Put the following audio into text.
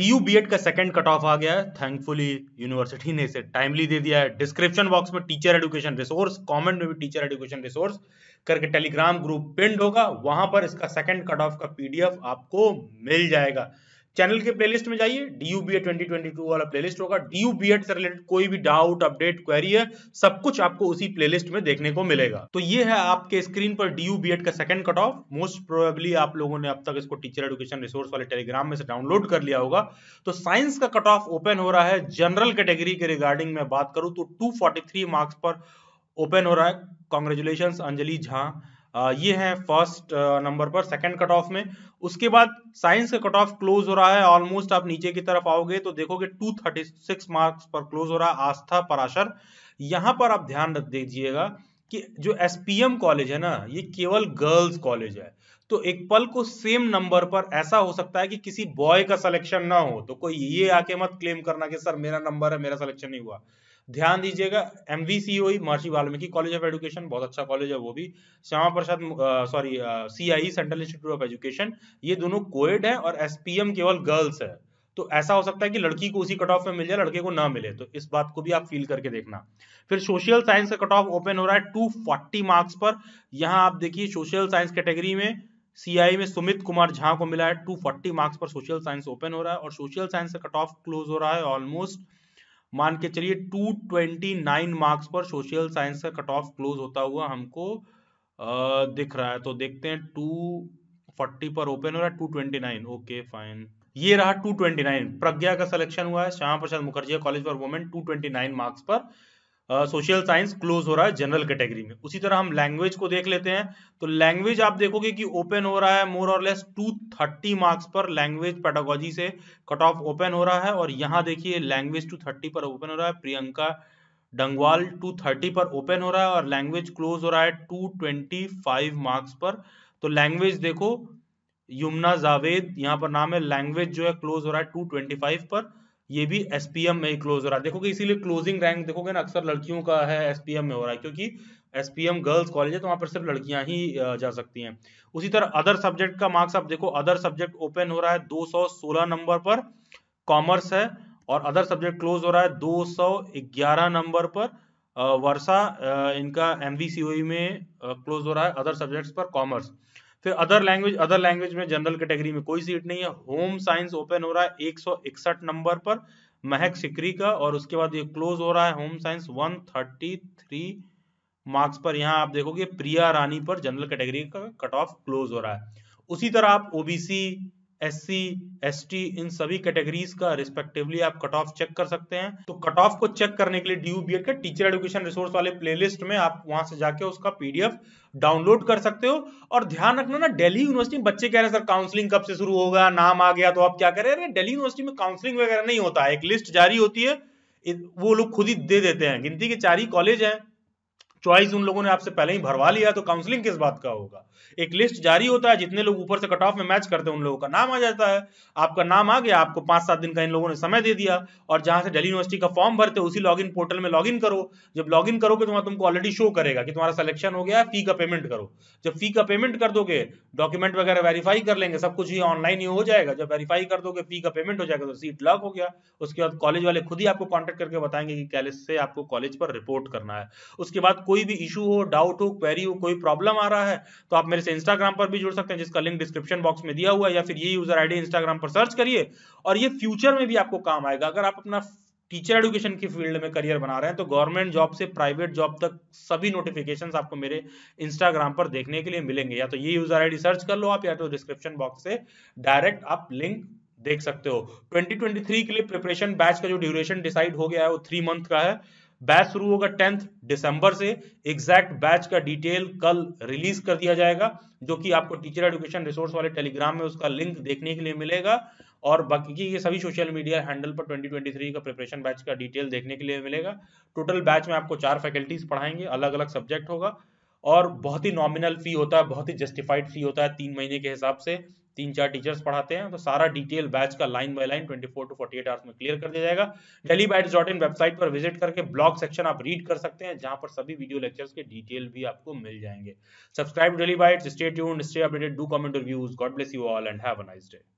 TU BEd का second cut off आ गया है थैंकफुली यूनिवर्सिटी ने इसे टाइमली दे दिया है डिस्क्रिप्शन बॉक्स में टीचर एडुकेशन रिसोर्स कमेंट में भी टीचर एडुकेशन रिसोर्स करके टेलीग्राम ग्रुप पिंड होगा वहां पर इसका सेकंड कट ऑफ का पीडीएफ आपको मिल जाएगा चैनल के प्लेलिस्ट में जाइए D U B Ed twenty twenty two वाला प्लेलिस्ट होगा डी यू बी एड से रिलेटेड कोई भी डाउट अपडेट क्वेरी है सब कुछ आपको उसी प्लेलिस्ट में देखने को मिलेगा तो ये है आपके स्क्रीन पर डी यू बी एड का second cut off most probably आप लोगों ने अब तक इसको टीचर एडुकेशन रिसोर्स वाले टेलीग्राम में से डाउनलोड कर लिया होगा तो साइंस का कट ऑफ ओपन हो रहा है जनरल कैटेगरी के रिगार्डिंग में बात करूं तो टू मार्क्स पर ओपन हो रहा है कॉन्ग्रेचुलेशन अंजलि झा ये है फर्स्ट नंबर पर सेकंड कट ऑफ में उसके बाद साइंस का कट ऑफ क्लोज हो रहा है ऑलमोस्ट आप नीचे की तरफ आओगे तो देखोगे 236 मार्क्स पर क्लोज हो रहा है आस्था पराशर यहां पर आप ध्यान रख दीजिएगा कि जो एसपीएम कॉलेज है ना ये केवल गर्ल्स कॉलेज है तो एक पल को सेम नंबर पर ऐसा हो सकता है कि किसी बॉय का सिलेक्शन ना हो तो कोई ये आके मत क्लेम करना कि सर मेरा नंबर है मेरा सिलेक्शन नहीं हुआ ध्यान दीजिएगा एम वी सी ओई महर्षि वाल्मीकि कॉलेज ऑफ एजुकेशन बहुत अच्छा कॉलेज है वो भी Shyama Prasad sorry C I central institute of education ये दोनों कोएड है और एस पी एम केवल गर्ल्स है तो ऐसा हो सकता है कि लड़की को उसी कट ऑफ में मिल जाए लड़के को ना मिले तो इस बात को भी आप फील करके देखना फिर सोशल साइंस का कट ऑफ ओपन हो रहा है 240 मार्क्स पर यहाँ आप देखिए सोशल साइंस कैटेगरी में सीआई e में सुमित कुमार झा को मिला है 240 मार्क्स पर सोशल साइंस ओपन हो रहा है और सोशल साइंस का कट ऑफ क्लोज हो रहा है ऑलमोस्ट मान के चलिए 229 मार्क्स पर सोशल साइंस का कट ऑफ क्लोज होता हुआ हमको दिख रहा है तो देखते हैं 240 पर ओपन हो रहा है 229 ओके फाइन ये रहा 229 प्रज्ञा का सिलेक्शन हुआ है Shyama Prasad Mukherjee College for Women 229 marks पर सोशल साइंस क्लोज हो रहा है जनरल कैटेगरी में उसी तरह हम लैंग्वेज को देख लेते हैं तो लैंग्वेज आप देखोगे कि ओपन हो रहा है मोर और लेस टू थर्टी मार्क्स पर लैंग्वेज पैटोगी से कट ऑफ ओपन हो रहा है और यहाँ देखिए लैंग्वेज टू थर्टी पर ओपन हो रहा है प्रियंका डंगवाल टू थर्टी पर ओपन हो रहा है और लैंग्वेज क्लोज हो रहा है टू ट्वेंटी फाइव मार्क्स पर तो लैंग्वेज देखो यमुना जावेद यहाँ पर नाम है लैंग्वेज जो है क्लोज हो रहा है टू ट्वेंटी फाइव पर ये भी एसपीएम में क्लोज हो रहा है देखोगे इसीलिए क्लोजिंग रैंक देखोगे ना अक्सर लड़कियों का है एसपीएम में हो रहा है क्योंकि एसपीएम गर्ल्स कॉलेज है तो वहाँ पर सिर्फ लड़कियां ही जा सकती हैं उसी तरह अदर सब्जेक्ट का मार्क्स आप देखो अदर सब्जेक्ट ओपन हो रहा है 216 नंबर पर कॉमर्स है और अदर सब्जेक्ट क्लोज हो रहा है 211 नंबर पर वर्षा इनका एम e में क्लोज हो रहा है अदर सब्जेक्ट्स पर कॉमर्स फिर अदर लैंग्वेज अदर लैंग्वेज में जनरल कैटेगरी में कोई सीट नहीं है होम साइंस ओपन हो रहा है एक नंबर पर महक सिकरी का और उसके बाद ये क्लोज हो रहा है होम साइंस 133 मार्क्स पर यहाँ आप देखोगे प्रिया रानी पर जनरल कैटेगरी का कट ऑफ क्लोज हो रहा है उसी तरह आप OBC S C S T इन सभी कैटेगरीज का रिस्पेक्टिवली आप कट ऑफ चेक कर सकते हैं तो कट ऑफ को चेक करने के लिए डी बी के टीचर एडुकेशन रिसोर्स वाले प्लेलिस्ट में आप वहां से जाके उसका पीडीएफ डाउनलोड कर सकते हो और ध्यान रखना ना दिल्ली यूनिवर्सिटी में बच्चे कह रहे हैं सर काउंसलिंग कब से शुरू होगा नाम आ गया तो आप क्या करें अरे दिल्ली यूनिवर्सिटी में काउंसलिंग वगैरह नहीं होता है एक लिस्ट जारी होती है वो लोग खुद ही दे देते हैं गिनती के चार ही कॉलेज हैं चॉइस उन लोगों ने आपसे पहले ही भरवा लिया तो काउंसलिंग किस बात का होगा एक लिस्ट जारी होता है जितने लोग ऊपर से कट ऑफ में मैच करते हैं उन लोगों का नाम आ जाता है आपका नाम आ गया आपको पांच सात दिन का इन लोगों ने समय दे दिया और जहां से दिल्ली यूनिवर्सिटी का फॉर्म भरते उसी लॉग पोर्टल में लॉग करो जब लॉग करोगे तो वहां तुमको ऑलरेडी शो करेगा कि तुम्हारा सिलेक्शन हो गया फी का पेमेंट करो जब फी का पेमेंट कर दोगे डॉक्यूमेंट वगैरह वेरीफाई कर लेंगे सब कुछ ये ऑनलाइन ही हो जाएगा जब वेरीफाई कर दोगे फी का पेमेंट हो जाएगा तो सीट लॉक हो गया उसके बाद कॉलेज वाले खुद ही आपको कॉन्टेक्ट करके बताएंगे कि कैलेज से आपको कॉलेज पर रिपोर्ट करना है उसके बाद कोई भी इशू हो डाउट हो क्वेरी हो कोई प्रॉब्लम आ रहा है तो आप मेरे से इंस्टाग्राम पर भी जुड़ सकते हैं जिसका लिंक डिस्क्रिप्शन बॉक्स में दिया हुआ है या फिर ये यूजर आईडी इंस्टाग्राम पर सर्च करिए और ये फ्यूचर में भी आपको काम आएगा अगर आप अपना टीचर एडुकेशन की फील्ड में करियर बना रहे हैं तो गवर्नमेंट जॉब से प्राइवेट जॉब तक सभी नोटिफिकेशंस आपको मेरे इंस्टाग्राम पर देखने के लिए मिलेंगे या तो ये यूजर आईडी सर्च कर लो आप या तो डिस्क्रिप्शन बॉक्स से डायरेक्ट आप लिंक देख सकते हो 2023 के लिए प्रिपरेशन बैच का जो ड्यूरेशन डिसाइड हो गया है वो थ्री मंथ का है बैच शुरू होगा टेंथ दिसंबर से एग्जैक्ट बैच का डिटेल कल रिलीज कर दिया जाएगा जो कि आपको टीचर एडुकेशन रिसोर्स वाले टेलीग्राम में उसका लिंक देखने के लिए मिलेगा और बाकी ये सभी सोशल मीडिया हैंडल पर 2023 का प्रिपरेशन बैच का डिटेल देखने के लिए मिलेगा टोटल बैच में आपको चार फैकल्टीज पढ़ाएंगे अलग अलग सब्जेक्ट होगा और बहुत ही नॉमिनल फी होता है बहुत ही जस्टिफाइड फी होता है तीन महीने के हिसाब से तीन चार टीचर्स पढ़ाते हैं तो सारा डिटेल बैच का line by line 24 to 48 hours में क्लियर कर दिया जाएगा Daily Bytes dot in website पर विजिट करके ब्लॉग सेक्शन आप रीड कर सकते हैं जहां पर सभी वीडियो लेक्चर्स के डिटेल भी आपको मिल जाएंगे subscribe Daily Byte stay tuned stay updated do comment reviews God bless you all and have a nice day